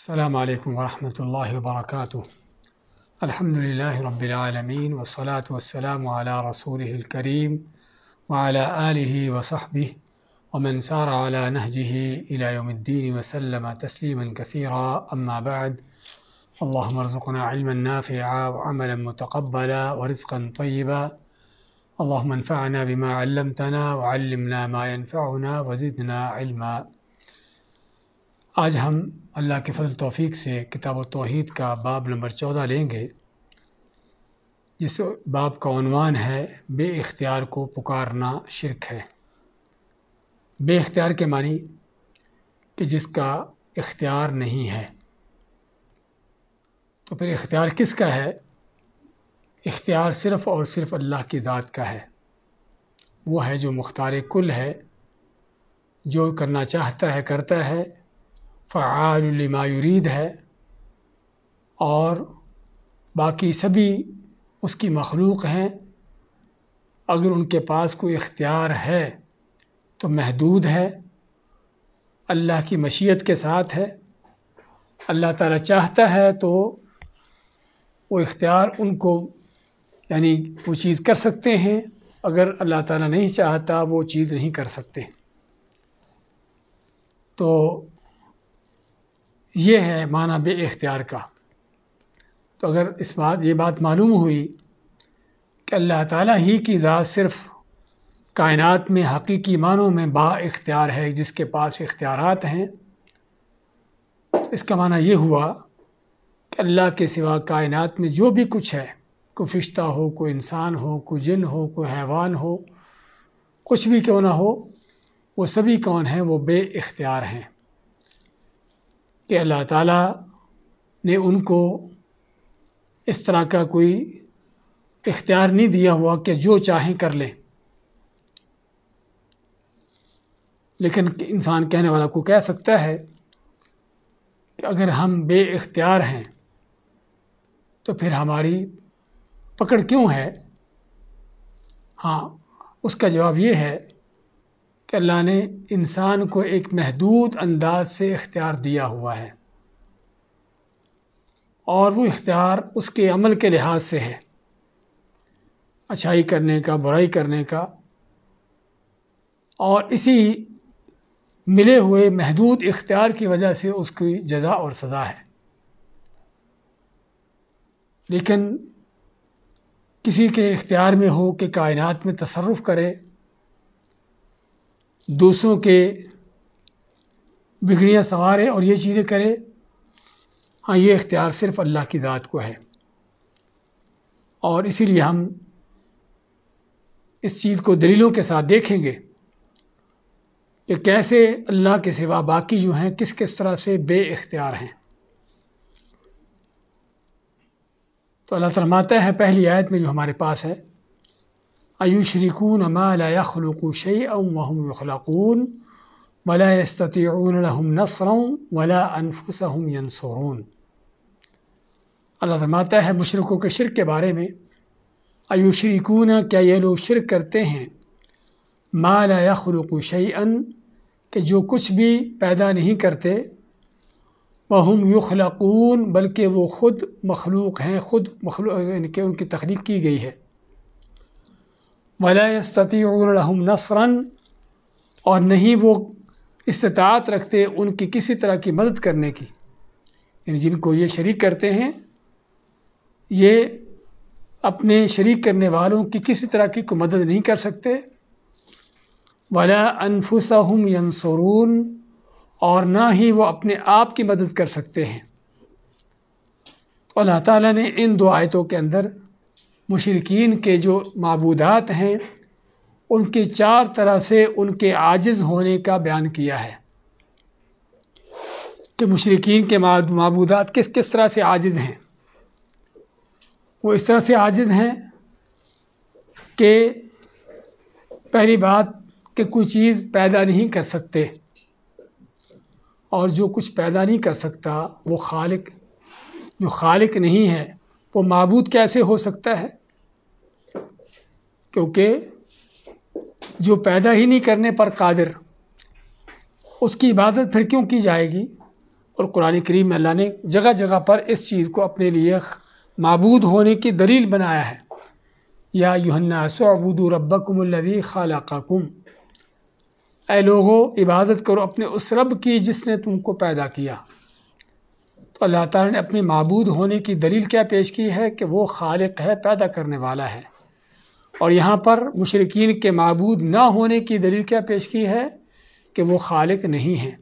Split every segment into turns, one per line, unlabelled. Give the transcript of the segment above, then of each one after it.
السلام عليكم ورحمة الله وبركاته الحمد لله رب العالمين والصلاة والسلام على رسوله الكريم وعلى آله وصحبه ومن سار على نهجه إلى يوم الدين وسلم تسليما كثيرا أما بعد اللهم ارزقنا علما نافعا وعملا متقبلا ورزقا طيبا اللهم انفعنا بما علمتنا وعلمنا ما ينفعنا وزدنا علما آج हम अल्लाह के फजल तौफीक से किताब तोहद का बाब नंबर चौदह लेंगे जिस बाब का अनवान है बे इख्तियार को पुकारना शिरक है बे इख्तियार के मानी कि जिसका इख्तियार नहीं है तो फिर इख्तियार किसका है इख्तियार सिर्फ़ और सिर्फ़ अल्लाह की ज़ात का है वो है जो मुख्तार कुल है जो करना चाहता है करता है फ़ालमायूरीद है और बाकी सभी उसकी मखलूक हैं अगर उनके पास कोई इख्तियार है तो महदूद है अल्लाह की मशीत के साथ है अल्लाह ताला चाहता है तो वो इख्तियार उनको यानी वो चीज़ कर सकते हैं अगर अल्लाह ताला नहीं चाहता वो चीज़ नहीं कर सकते तो ये है माना बे इख्तियार का तो अगर इस बात ये बात मालूम हुई कि अल्लाह ताला ही की ज़ात सिर्फ़ कायनात में हकीकी मानों में बा इख्तियार है जिसके पास इख्तियारत हैं तो इसका माना ये हुआ कि अल्लाह के सिवा कायनात में जो भी कुछ है कोई फिश्ता हो कोई इंसान हो कोई जिन हो कोई हैवान हो कुछ भी क्यों ना हो वो सभी कौन हैं वो बे इख्तियार हैं कि अल्लाह ताला ने उनको इस तरह का कोई इख्तियार नहीं दिया हुआ कि जो चाहें कर लें लेकिन इंसान कहने वाला को कह सकता है कि अगर हम बे इख्तियार हैं तो फिर हमारी पकड़ क्यों है हाँ उसका जवाब ये है कि अल्लाह ने इंसान को एक महदूद अंदाज से इख्तियार दिया हुआ है और वो इख्तियार उसके अमल के लिहाज से है अच्छाई करने का बुराई करने का और इसी मिले हुए महदूद इख्तियार की वजह से उसकी जजा और सज़ा है लेकिन किसी के इख्तियार में हो कि कायनात में तसरफ़ करे दूसरों के बिगड़ियाँ संवारे और ये चीज़ें करे हाँ ये इख्तियार सिर्फ़ अल्लाह की ज़ात को है और इसीलिए हम इस चीज़ को दलीलों के साथ देखेंगे कि कैसे अल्लाह के सिवा बाकी जो हैं किस किस तरह से बे इख्तियार हैं तो अल्लाह तरमाता है पहली आयत में जो हमारे पास है अयुशरिकून माखलूक शम वहम यखलकून वला यस्तून लहम नसरों वला अनफुसहम यनसरून अल्लाह फरमाता है मुशरक़ों के शिरक के बारे में अयुशरिकून क्या ये लोग शिरक करते हैं माला यखलुक शैन कि जो कुछ भी पैदा नहीं करते महम युखलकून बल्कि वो ख़ुद मखलूक हैं ख़ुद मखलू इनके उनकी तख्लीक की गई है वलायस्तिम नसरा और नहीं वो इस्तात रखते उनकी किसी तरह की मदद करने की यानी जिनको ये शरीक करते हैं ये अपने शरीक करने वालों की किसी तरह की को मदद नहीं कर सकते वला अनफुसहम यंसरून और ना ही वो अपने आप की मदद कर सकते हैं तो अल्लाह ताला ने इन दो आयतों के अंदर मुशरकिन के जो मबूदात हैं उनके चार तरह से उनके आजिज़ होने का बयान किया है कि मुशरकिन के मबूदात किस किस तरह से आजिज़ हैं वो इस तरह से आजिज़ हैं कि पहली बात कि कोई चीज़ पैदा नहीं कर सकते और जो कुछ पैदा नहीं कर सकता वो खालिक जो खालिक नहीं है वो मबूद कैसे हो सकता है क्योंकि जो पैदा ही नहीं करने पर कादिर उसकी इबादत फिर क्यों की जाएगी और कुरान करीम में अल्लाह ने जगह जगह पर इस चीज़ को अपने लिए मबूद होने की दलील बनाया है या युहन्ना सोबूद रब्बकुमल्लि खालाकुम ए लोगो इबादत करो अपने उस रब की जिसने तुमको पैदा किया तो अल्लाह ताला ने अपने मबूद होने की दलील क्या पेश की है कि वो खालिक है पैदा करने वाला है और यहाँ पर मुशरकिन के मबूद ना होने की दलील क्या पेश की है कि वो खालिक नहीं हैं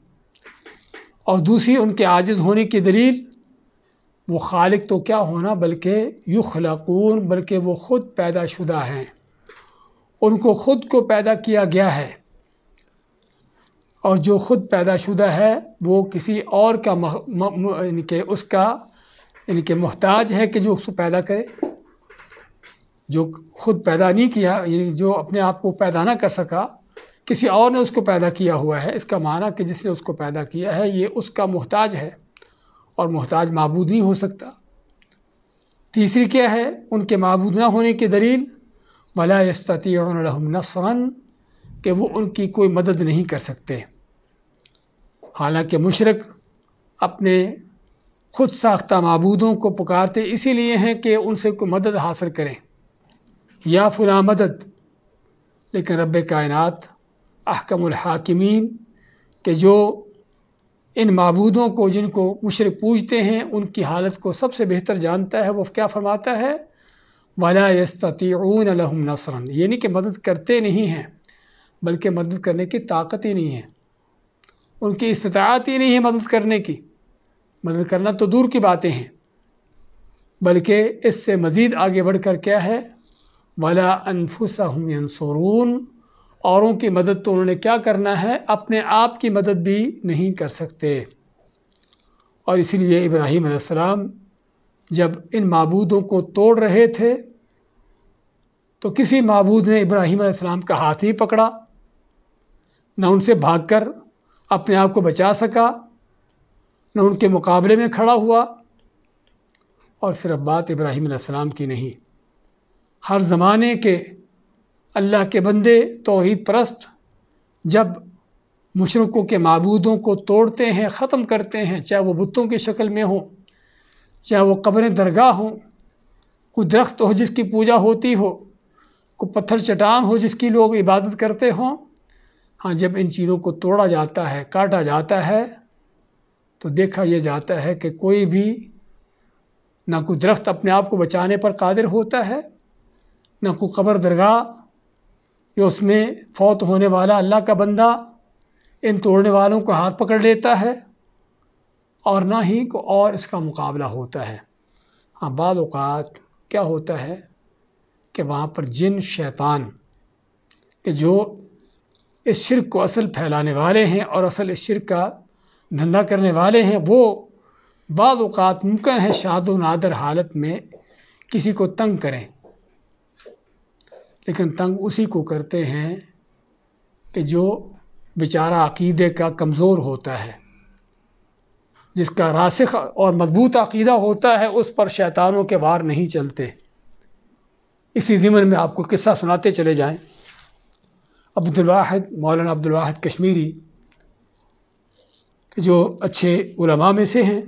और दूसरी उनके आजिज़ होने की दलील वो खालिक तो क्या होना बल्कि युखलकून बल्कि वो ख़ुद पैदा शुदा हैं उनको ख़ुद को पैदा किया गया है और जो ख़ुद पैदा शुदा है वो किसी और का इनके उसका इनके मोहताज है कि जो उसको पैदा करे जो खुद पैदा नहीं किया यानी जो अपने आप को पैदा ना कर सका किसी और ने उसको पैदा किया हुआ है इसका माना कि जिसने उसको पैदा किया है ये उसका मोहताज है और मोहताज मबूद नहीं हो सकता तीसरी क्या है उनके मबूद ना होने की दलील वला यस्तम कि वो उनकी कोई मदद नहीं कर सकते हालांकि मुशरक अपने खुद साख्ता मबूदों को पुकारते इसीलिए हैं कि उनसे कोई मदद हासिल करें या फला मदद लेकिन रब कायनत अहकमहाकिमीन के जो इन मबूदों को जिनको मुशरक पूजते हैं उनकी हालत को सबसे बेहतर जानता है वो क्या फरमाता है वाला लहम नसरन यानी कि मदद करते नहीं हैं बल्कि मदद करने की ताकत ही नहीं है उनकी इस्तात ही नहीं है मदद करने की मदद करना तो दूर की बातें हैं बल्कि इससे मज़ीद आगे बढ़ कर क्या है वला हम यंसरून औरों की मदद तो उन्होंने क्या करना है अपने आप की मदद भी नहीं कर सकते और इसीलिए इब्राहिम अलैहिस्सलाम जब इन मबूदों को तोड़ रहे थे तो किसी मबूद ने इब्राहिम अलैहिस्सलाम का हाथ ही पकड़ा न उनसे भागकर अपने आप को बचा सका न उनके मुकाबले में खड़ा हुआ और सिर्फ बात इब्राहिम अलैहिस्सलाम की नहीं हर ज़माने के अल्लाह के बंदे तोहद परस्त जब मशरकों के मबूदों को तोड़ते हैं ख़त्म करते हैं चाहे वो बुतों की शक्ल में हों चाहे वो कब्रें दरगाह हों कोई दरख्त हो जिसकी पूजा होती हो कोई पत्थर चट्टान हो जिसकी लोग इबादत करते हों हाँ जब इन चीज़ों को तोड़ा जाता है काटा जाता है तो देखा यह जाता है कि कोई भी ना कोई दरख्त अपने आप को बचाने पर कादिर होता है न को कबर दरगाह कि उसमें फौत होने वाला अल्लाह का बंदा इन तोड़ने वालों को हाथ पकड़ लेता है और ना ही को और इसका मुकाबला होता है हाँ बाद क्या होता है कि वहाँ पर जिन शैतान के जो इस शिर को असल फैलाने वाले हैं और असल इस शिर का धंधा करने वाले हैं वो बाद मुमकिन है शाद नादर हालत में किसी को तंग करें लेकिन तंग उसी को करते हैं कि जो बेचारा अकीदे का कमज़ोर होता है जिसका रासिख और मजबूत अकीदा होता है उस पर शैतानों के वार नहीं चलते इसी ज़िमन में आपको किस्सा सुनाते चले जाएं अब्दुलवाहद मौलाना अब्दुलवाहद कश्मीरी जो अच्छे उलमा में से हैं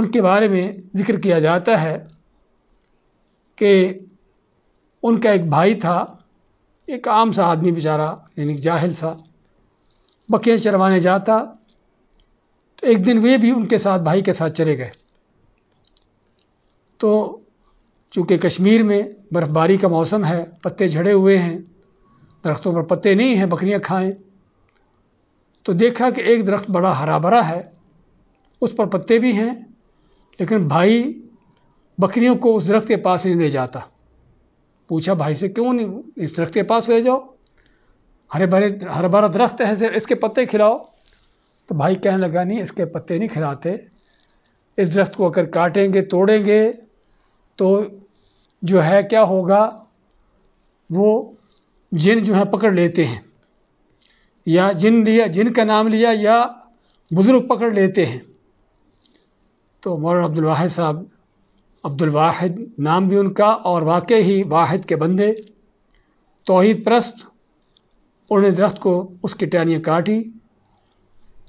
उनके बारे में ज़िक्र किया जाता है कि उनका एक भाई था एक आम सा आदमी बेचारा यानी जाहिल सा बकरियाँ चरवाने जाता तो एक दिन वे भी उनके साथ भाई के साथ चले गए तो चूँकि कश्मीर में बर्फ़बारी का मौसम है पत्ते झड़े हुए हैं दरख्तों पर पत्ते नहीं हैं बकरियाँ खाएं तो देखा कि एक दरख्त बड़ा हरा भरा है उस पर पत्ते भी हैं लेकिन भाई बकरियों को उस दरख्त के पास नहीं ले जाता पूछा भाई से क्यों नहीं इस दरख्त के पास ले जाओ हरे भरे हरा भरा दरख्त है इसके पत्ते खिलाओ तो भाई कहने लगा नहीं इसके पत्ते नहीं खिलाते इस दरख्त को अगर काटेंगे तोड़ेंगे तो जो है क्या होगा वो जिन जो है पकड़ लेते हैं या जिन लिया जिन का नाम लिया या बुज़ुर्ग पकड़ लेते हैं तो मौलाना अब्दुल वाहिद साहब अब्दुल वाहिद नाम भी उनका और वाकई ही वाहिद के बंदे तोहद प्रस्त उन्होंने दरख्त को उसकी टहनियाँ काटी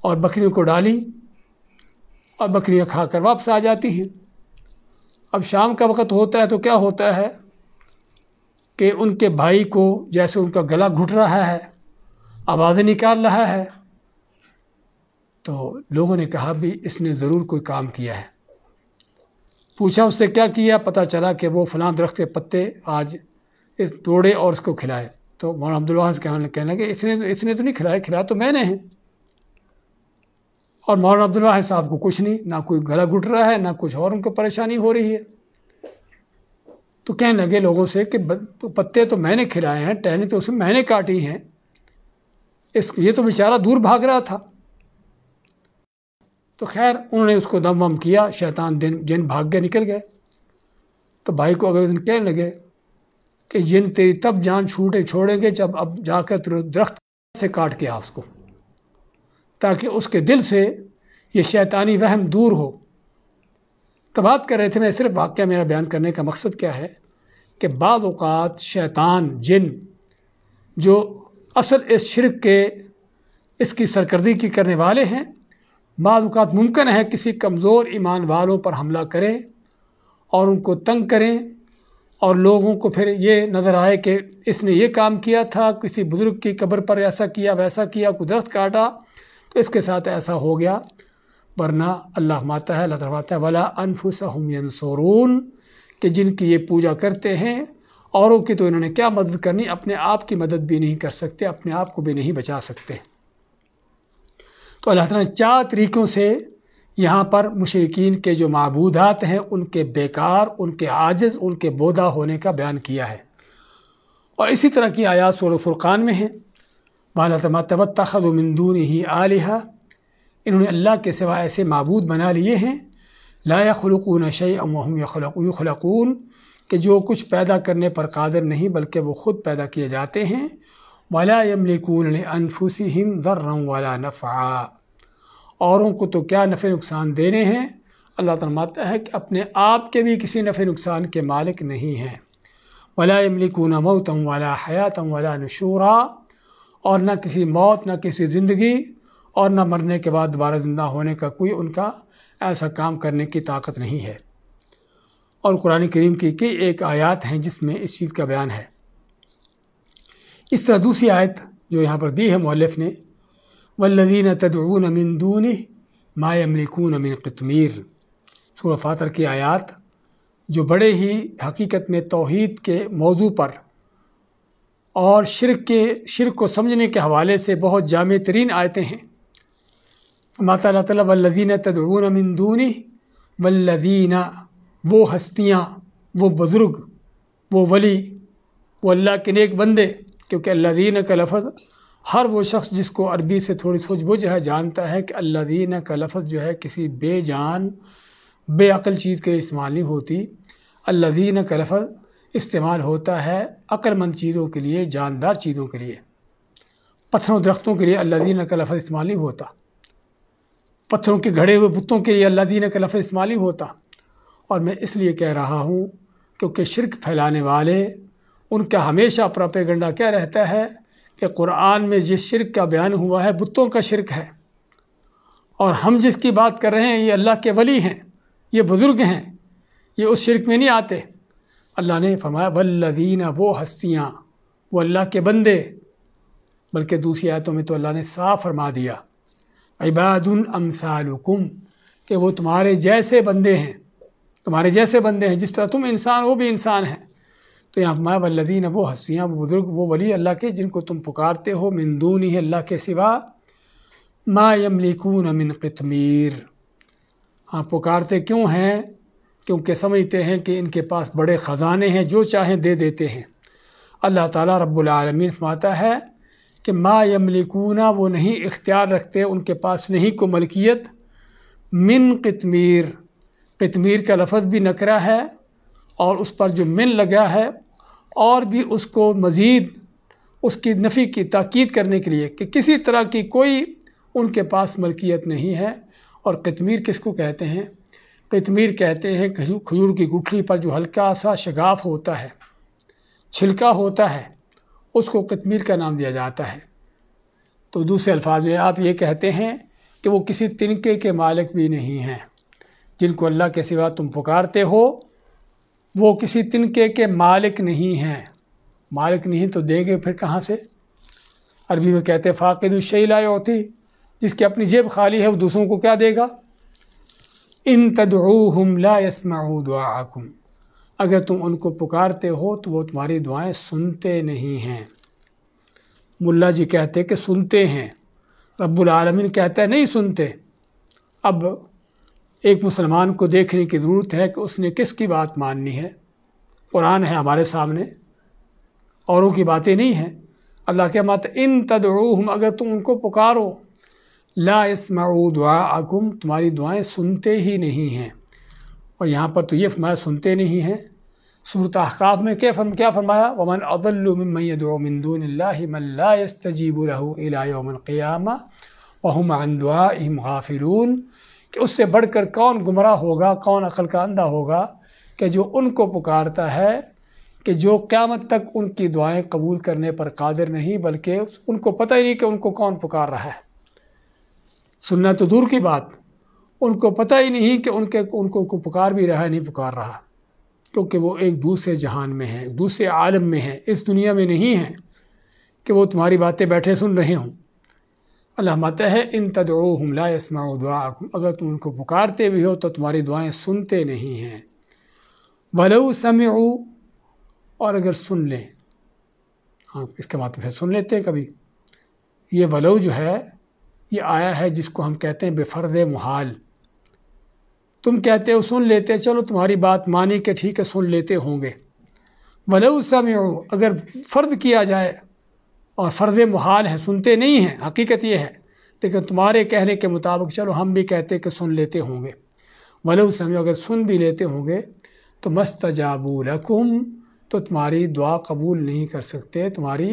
और बकरियों को डाली और बकरियाँ खाकर वापस आ जाती हैं अब शाम का वक्त होता है तो क्या होता है कि उनके भाई को जैसे उनका गला घुट रहा है आवाज़ें निकाल रहा है तो लोगों ने कहा भी इसने ज़रूर कोई काम किया है पूछा उससे क्या किया पता चला कि वो फलां दरख्त के पत्ते आज इस तोड़े और उसको खिलाए तो मौलाना अब्दुल्वास कहने कहना लगे इसने तो इसने तो नहीं खिलाया खिलाया तो मैंने हैं और मौलाना अब्दुल्ला साहब को कुछ नहीं ना कोई गला घुट रहा है ना कुछ और उनको परेशानी हो रही है तो कहने लगे लोगों से कि पत्ते तो मैंने खिलाए हैं टहनी तो उसमें मैंने काटी हैं इस ये तो बेचारा दूर भाग रहा था तो खैर उन्होंने उसको दम वम किया शैतान दिन जिन भाग के निकल गए तो भाई को अगर दिन कहने लगे कि जिन तेरी तब जान छूटे छोड़ेंगे जब अब जाकर दरख्त से काट के आ उसको ताकि उसके दिल से ये शैतानी वहम दूर हो तो बात कर रहे थे मैं सिर्फ वाक्य मेरा बयान करने का मकसद क्या है कि बाद अवत शैतान जिन जो असल इस शिरक के इसकी सरकर्दी की करने वाले हैं बाज़ात मुमकिन है किसी कमज़ोर ईमान वालों पर हमला करें और उनको तंग करें और लोगों को फिर ये नज़र आए कि इसने ये काम किया था किसी बुज़ुर्ग की कब्र पर ऐसा किया वैसा किया कुदरत काटा तो इसके साथ ऐसा हो गया वरना अल्लाह माता है अल्लाह तरवाता है वला अनफुसहमयन सोरून कि जिनकी ये पूजा करते हैं औरों की तो इन्होंने क्या मदद करनी अपने आप की मदद भी नहीं कर सकते अपने आप को भी नहीं बचा सकते तो अल्लाह ताला ने चार तरीक़ों से यहाँ पर मुशरकिन के जो मबूदात हैं उनके बेकार उनके आजज़ उनके बोदा होने का बयान किया है और इसी तरह की आयात सूर फुरक़ान में है मालतमतबतखदमंदून ही आलिहा इन्होंने अल्लाह के सिवा ऐसे मबूद बना लिए हैं लाया खलकून शे अमहम खलकून के जो कुछ पैदा करने पर कादर नहीं बल्कि वो ख़ुद पैदा किए जाते हैं वला यमलिकून अनफुसम ज़र्रा वाला नफ़ा औरों को तो क्या नफ़े नुकसान देने हैं अल्लाह तरमाता है कि अपने आप के भी किसी नफ़े नुकसान के मालिक नहीं हैं वला यमलिकून मऊतम वाला हयातम वाला नशूरा और न किसी मौत न किसी ज़िंदगी और न मरने के बाद दोबारा ज़िंदा होने का कोई उनका ऐसा काम करने की ताकत नहीं है और कुरान करीम की कई एक आयात हैं जिसमें इस चीज़ का बयान है इस तरह दूसरी आयत जो यहाँ पर दी है मौलफ ने वल्लिन तदून अमिंदून माए अमलिकून अमिन कतमीर सूर फातर की आयात जो बड़े ही हकीकत में तोहद के मौजू पर और शिरक के शिरक को समझने के हवाले से बहुत जाम तरीन आयतें हैं माता तला वल्लिन तदून अमिंदूनी वल्लिना वो हस्तियाँ वो बुज़ुर्ग वो वली वो अल्लाह के नेक बंदे क्योंकि अल्लादीन का लफ़ हर वो शख्स जिसको अरबी से थोड़ी सूझबूझ है जानता है कि अल्लादीन का लफ़ जो है किसी बेजान बेअल चीज़ के इस्तेमाल नहीं होती अल्लादीन का लफ़ इस्तेमाल होता है अक्लमंद चीज़ों के लिए जानदार चीज़ों के लिए पत्थरों दरख्तों के लिए अल्लादीन का लफ़ इस्तेमाल नहीं होता पत्थरों के घड़े हुए बुतों के लिए अल्लादीन का लफ इस्तेमाल नहीं होता और मैं इसलिए कह रहा हूँ क्योंकि शिरक फैलाने वाले उनका हमेशा प्रोपेगंडा क्या रहता है कि कुरान में जिस शिरक का बयान हुआ है बुतों का शिरक है और हम जिसकी बात कर रहे हैं ये अल्लाह के वली हैं ये बुज़ुर्ग हैं ये उस शिरक में नहीं आते अल्लाह ने फरमाया वल्लदीन वो हस्तियाँ वो अल्लाह के बंदे बल्कि दूसरी आयतों में तो अल्लाह ने साफ फरमा दिया इबादन अमसालकुम कि वो तुम्हारे जैसे बंदे हैं तुम्हारे जैसे बंदे हैं जिस तरह तुम इंसान वो भी इंसान हैं तो यहाँ फरमाया वल्लिन वो हस्तियाँ वो बुज़ुर्ग वो वली अल्लाह के जिनको तुम पुकारते हो मंदून ही अल्लाह के सिवा मा यमलिकून मिन हाँ पुकारते क्यों हैं क्योंकि समझते हैं कि इनके पास बड़े ख़जाने हैं जो चाहें दे देते हैं अल्लाह ताला रब्बुल आलमीन है कि मा यमलिकूना वो नहीं इख्तियार रखते उनके पास नहीं को मलकियत मिन कितमीर कितमीर का लफज भी नकरा है और उस पर जो मिन लगा है और भी उसको मज़ीद उसकी नफ़ी की ताक़द करने के लिए कि किसी तरह की कोई उनके पास मलकियत नहीं है और कतमीर किसको कहते हैं कतमीर कहते हैं खजूर की गुठली पर जो हल्का सा शगाफ होता है छिलका होता है उसको कतमीर का नाम दिया जाता है तो दूसरे अल्फाज में आप ये कहते हैं कि वो किसी तिनके के मालिक भी नहीं हैं जिनको अल्लाह के सिवा तुम पुकारते हो वो किसी तिनके के मालिक नहीं हैं मालिक नहीं तो देंगे फिर कहाँ से अरबी में कहते फाकद शैला होती जिसकी अपनी जेब खाली है वो दूसरों को क्या देगा इन तदूहम ला अगर तुम उनको पुकारते हो तो वो तुम्हारी दुआएं सुनते नहीं हैं मुल्ला जी कहते कि सुनते हैं रब्बुल रबालमिन कहता है नहीं सुनते अब एक मुसलमान को देखने की ज़रूरत है कि उसने किसकी बात माननी है कुरान है हमारे सामने औरों की बातें नहीं हैं अल्लाह के मत इन तदरूहम अगर तुम उनको पुकारो ला इसमाऊ दुआ आकुम तुम्हारी दुआएं सुनते ही नहीं हैं और यहाँ पर तो ये फरमाया सुनते नहीं हैं सूरत अहकाफ़ में क्या फरम क्या फरमाया वमन अदलमिनदूनलास्तजीब रहूमक़ियामा वहम अन दुआ इम कि उससे बढ़कर कौन गुमराह होगा कौन अकल का अंधा होगा कि जो उनको पुकारता है कि जो क़्यामत तक उनकी दुआएं कबूल करने पर कादिर नहीं बल्कि उनको पता ही नहीं कि उनको कौन पुकार रहा है सुनना तो दूर की बात उनको पता ही नहीं कि उनके उनको को पुकार भी रहा है नहीं पुकार रहा क्योंकि वो एक दूसरे जहान में हैं दूसरे आलम में हैं इस दुनिया में नहीं हैं कि वो तुम्हारी बातें बैठे सुन रहे हों अल्लाह मत है इन तदो हमला दुआ अगर तुम उनको पुकारते भी हो तो तुम्हारी दुआएं सुनते नहीं हैं भलऊ समय और अगर सुन लें हाँ बाद तो फिर सुन लेते हैं कभी ये वलऊ जो है ये आया है जिसको हम कहते हैं बेफर्द महाल तुम कहते हो सुन लेते चलो तुम्हारी बात मानी के ठीक है सुन लेते होंगे उस समय अगर फ़र्द किया जाए और फ़र्ज़ महाल है सुनते नहीं हैं हकीकत ये है लेकिन तुम्हारे कहने के मुताबिक चलो हम भी कहते कि सुन लेते होंगे वल समय अगर सुन भी लेते होंगे तो रकुम तो तुम्हारी दुआ कबूल नहीं कर सकते तुम्हारी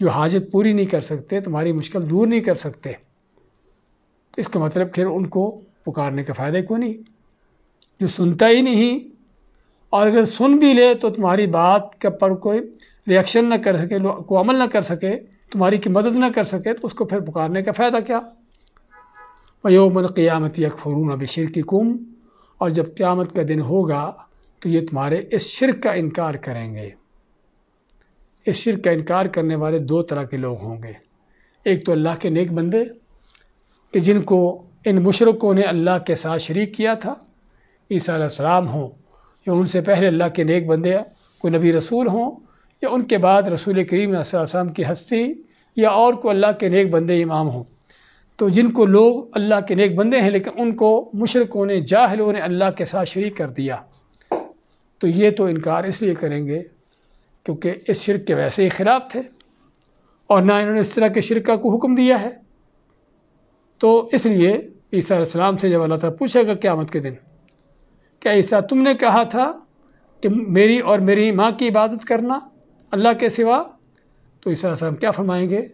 जो हाजत पूरी नहीं कर सकते तुम्हारी मुश्किल दूर नहीं कर सकते तो इसका मतलब फिर उनको पुकारने का फ़ायदा क्यों नहीं जो सुनता ही नहीं और अगर सुन भी ले तो तुम्हारी बात के पर कोई रिएक्शन ना कर सके को अमल न कर सके तुम्हारी की मदद न कर सके तो उसको फिर पुकारने का फ़ायदा क्या वयोमन क़ियामत अब शिर की कुम और जब क़्यामत का दिन होगा तो ये तुम्हारे इस शिर का इनकार करेंगे इस शिर का इनकार करने वाले दो तरह के लोग होंगे एक तो अल्लाह के नेक बंदे कि जिनको इन मुशरक़ों ने अल्लाह के साथ शरीक किया था ईसा सलाम हों या उनसे पहले अल्लाह के नेक बंदे कोई नबी रसूल हों या उनके बाद रसूल करीम वसम की हस्ती या और को अल्लाह के नेक बंदे इमाम हों तो जिनको लोग अल्लाह के नेक बंदे हैं लेकिन उनको मुशरकों ने जाहलों ने अल्लाह के साथ शरीक कर दिया तो ये तो इनकार इसलिए करेंगे क्योंकि इस शिरक के वैसे ही ख़िलाफ़ थे और ना इन्होंने इस तरह के शिरका को हुक्म दिया है तो इसलिए ईसा से जब अल्लाह ताला पूछेगा क़्यामत के दिन क्या ईसा तुमने कहा था कि मेरी और मेरी माँ की इबादत करना अल्लाह के सिवा तो इस हम क्या फरमाएंगे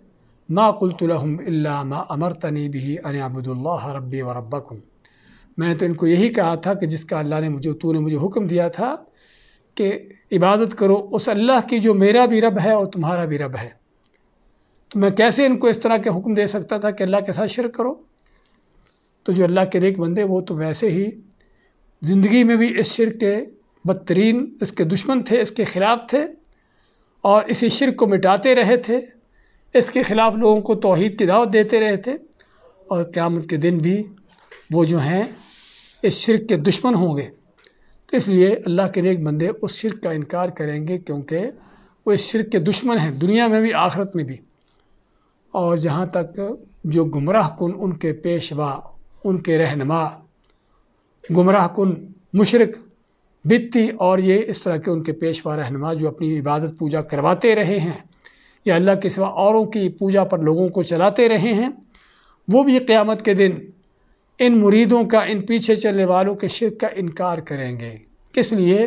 माँ कुलतम अल्ला अमर तनी भी अनबुदुल्ला रबी व रबकुम मैंने तो इनको यही कहा था कि जिसका अल्लाह ने मुझे ने मुझे हुक्म दिया था कि इबादत करो उस अल्लाह की जो मेरा भी रब है और तुम्हारा भी रब है तो मैं कैसे इनको इस तरह के हुक्म दे सकता था कि अल्लाह के साथ शिरक करो तो जो अल्लाह के नेक बंदे वो तो वैसे ही ज़िंदगी में भी इस शिर के बदतरीन इसके दुश्मन थे इसके ख़िलाफ़ थे और इसी शिर को मिटाते रहे थे इसके ख़िलाफ़ लोगों को तोहद की दावत देते रहे थे और क़्यामत के दिन भी वो जो हैं इस शिरक के दुश्मन होंगे तो इसलिए अल्लाह के नेक बंदे उस शिरक का इनकार करेंगे क्योंकि वो इस शिरक के दुश्मन हैं दुनिया में भी आखरत में भी और जहाँ तक जो गुमराह कन उनके पेशवा उनके रहनमा गुमराह कन मुशरक़ बित्ती और ये इस तरह के उनके पेशवा रहनुमा जो अपनी इबादत पूजा करवाते रहे हैं या अल्लाह के सिवा औरों की पूजा पर लोगों को चलाते रहे हैं वो भी क़्यामत के दिन इन मुरीदों का इन पीछे चलने वालों के शिर का इनकार करेंगे किस लिए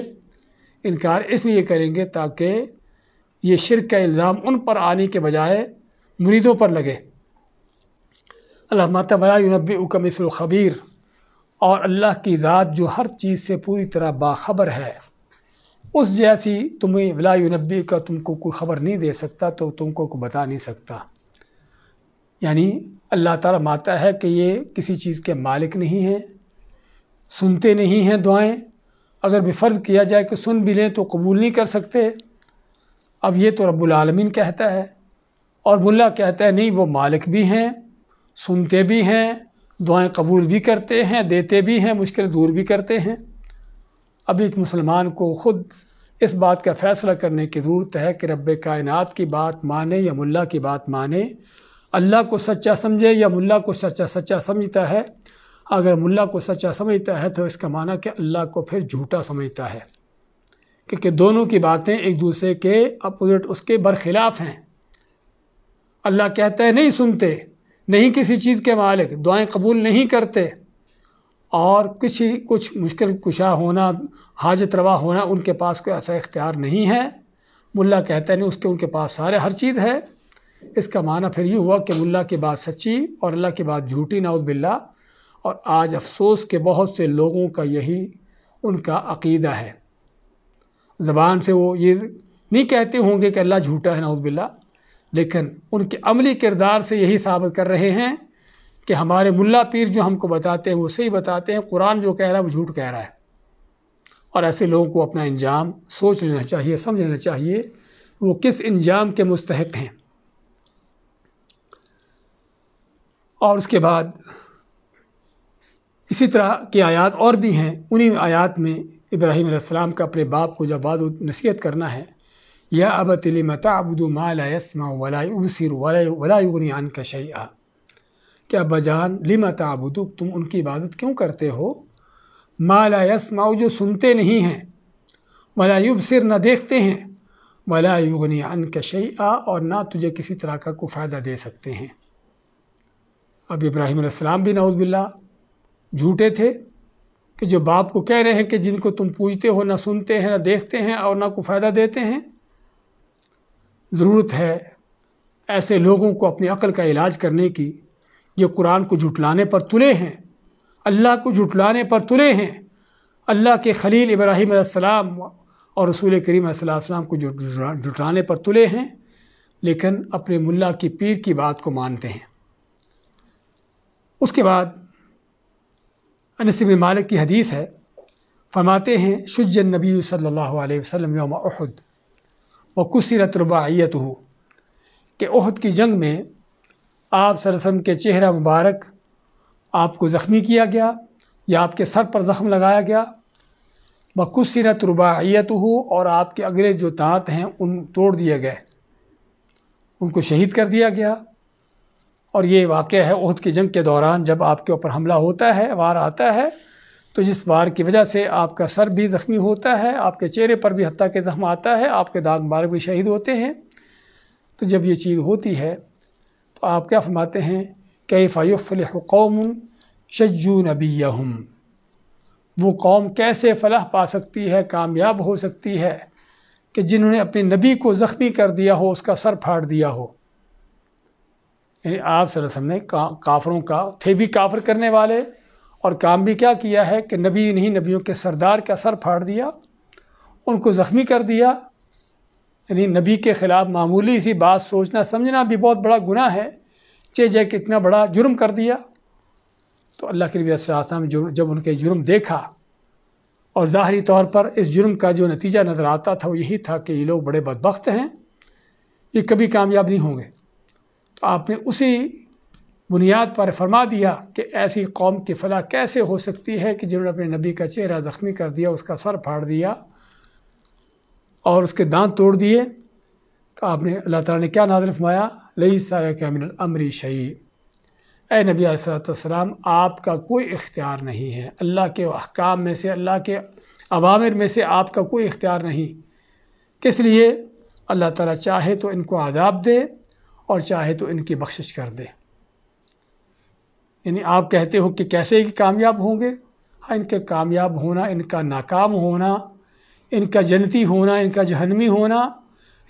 इनकार इसलिए करेंगे ताकि ये शिरक का इल्ज़ाम उन पर आने के बजाय मुरीदों पर लगे अल्लाह माता बला नबी उकमिसबीर और अल्लाह की ज़ात जो हर चीज़ से पूरी तरह बाखबर है उस जैसी तुम्हें वलायनबी का तुमको कोई ख़बर नहीं दे सकता तो तुमको को बता नहीं सकता यानी अल्लाह ताला माता है कि ये किसी चीज़ के मालिक नहीं हैं सुनते नहीं हैं दुआएं अगर बेफ़र्ज़ किया जाए कि सुन भी लें तो कबूल नहीं कर सकते अब ये तो रब्लमिन कहता है और मुल्ला कहता है नहीं वो मालिक भी हैं सुनते भी हैं दुआएं कबूल भी करते हैं देते भी हैं मुश्किलें दूर भी करते हैं अब एक मुसलमान को ख़ुद इस बात का फ़ैसला करने की ज़रूरत है कि रब कायनात की बात माने या मुल्ला की बात माने अल्लाह को सच्चा समझे या मुल्ला को सच्चा सच्चा समझता है अगर मुल्ला को सच्चा समझता है तो इसका माना कि अल्लाह को फिर झूठा समझता है क्योंकि दोनों की बातें एक दूसरे के अपोजिट उसके बरखिलाफ़ हैं अल्लाह कहता है नहीं सुनते नहीं किसी चीज़ के मालिक दुआएं कबूल नहीं करते और किसी कुछ मुश्किल कुशा होना हाजत रवा होना उनके पास कोई ऐसा इख्तियार नहीं है मुल्ला कहता नहीं उसके उनके पास सारे हर चीज़ है इसका माना फिर ये हुआ कि मुल्ला की बात सच्ची और अल्लाह की बात झूठी नाउद बिल्ला और आज अफसोस के बहुत से लोगों का यही उनका अकीदा है ज़बान से वो ये नहीं कहते होंगे कि अल्लाह झूठा है नाउद बिल्ला लेकिन उनके अमली किरदार से यही साबित कर रहे हैं कि हमारे मुल्ला पीर जो हमको बताते हैं वो सही बताते हैं कुरान जो कह रहा है वो झूठ कह रहा है और ऐसे लोगों को अपना इंजाम सोच लेना चाहिए समझ लेना चाहिए वो किस इंजाम के मुस्तक हैं और उसके बाद इसी तरह की आयात और भी हैं उन्हीं आयात में इब्राहिम का अपने बाप को जब वाद नसीहत करना है या अब लम तबुद माला यसमा वला उबसिर वला अन का शैया क्या बजान जान लिम तुम उनकी इबादत क्यों करते हो माला यसमा जो सुनते नहीं हैं वला युबसिर न देखते हैं वलायुगनी अन का शैया और ना तुझे किसी तरह का को फ़ायदा दे सकते हैं अब इब्राहिम भी नवदबिल्ला झूठे थे कि जो बाप को कह रहे हैं कि जिनको तुम पूजते हो ना सुनते हैं ना देखते हैं और ना को फ़ायदा देते हैं ज़रूरत है ऐसे लोगों को अपनी अकल का इलाज करने की जो कुरान को जुटलाने पर तुले हैं अल्लाह को जुटलाने पर तुले हैं अल्लाह के खलील इब्राहिम अलैहिस्सलाम और रसूल करीम को जुटाने पर तुले हैं लेकिन अपने मुल्ला की पीर की बात को मानते हैं उसके बाद अनस बिन मालिक की हदीस है फरमाते हैं शुजन नबी सल्लल्लाहु अलैहि वसल्लम योम अहद व कुसरत रबाइत हो कि ओहद की जंग में आप सरसम के चेहरा मुबारक आपको ज़ख्मी किया गया या आपके सर पर ज़ख्म लगाया गया व कुसरत रबाइत हो और आपके अगले जो दांत हैं उन तोड़ दिए गए उनको शहीद कर दिया गया और ये वाक़ है ओहद की जंग के दौरान जब आपके ऊपर हमला होता है वार आता है तो जिस वार की वजह से आपका सर भी ज़ख्मी होता है आपके चेहरे पर भी हती के ज़ख्म आता है आपके दाग मार्ग भी शहीद होते हैं तो जब ये चीज़ होती है तो आप क्या फरमाते हैं कैफ़ायुफ़लकौम शजू नबी वो कौम कैसे फलाह पा सकती है कामयाब हो सकती है कि जिन्होंने अपने नबी को ज़ख्मी कर दिया हो उसका सर फाड़ दिया हो यानी आप सर ने का, काफ़रों का थे भी काफ़र करने वाले और काम भी क्या किया है कि नबी इन्हीं नबियों के सरदार का सर फाड़ दिया उनको ज़ख्मी कर दिया यानी नबी के ख़िलाफ़ मामूली सी बात सोचना समझना भी बहुत बड़ा गुनाह है चे जय कितना बड़ा जुर्म कर दिया तो अल्लाह के नबी ने जब उनके जुर्म देखा और ज़ाहरी तौर पर इस जुर्म का जो नतीजा नज़र आता था वो यही था कि ये लोग बड़े बदबख्त हैं ये कभी कामयाब नहीं होंगे तो आपने उसी बुनियाद पर फरमा दिया कि ऐसी कौम की फलाह कैसे हो सकती है कि जिन्होंने अपने नबी का चेहरा ज़ख्मी कर दिया उसका सर फाड़ दिया और उसके दांत तोड़ दिए तो आपने अल्लाह ताला ने क्या नाजर फरमाया लई साया कैमिन अमरी शही ए नबी सलाम आपका कोई इख्तियार नहीं है अल्लाह के अहकाम में से अल्लाह के अवामिर में से आपका कोई इख्तियार नहीं किस लिए अल्लाह ताला चाहे तो इनको आज़ाब दे और चाहे तो इनकी बख्शिश कर दे यानी आप कहते हो कि कैसे कामयाब होंगे हाँ इनके कामयाब होना इनका नाकाम होना इनका जन्नती होना इनका जहनमी होना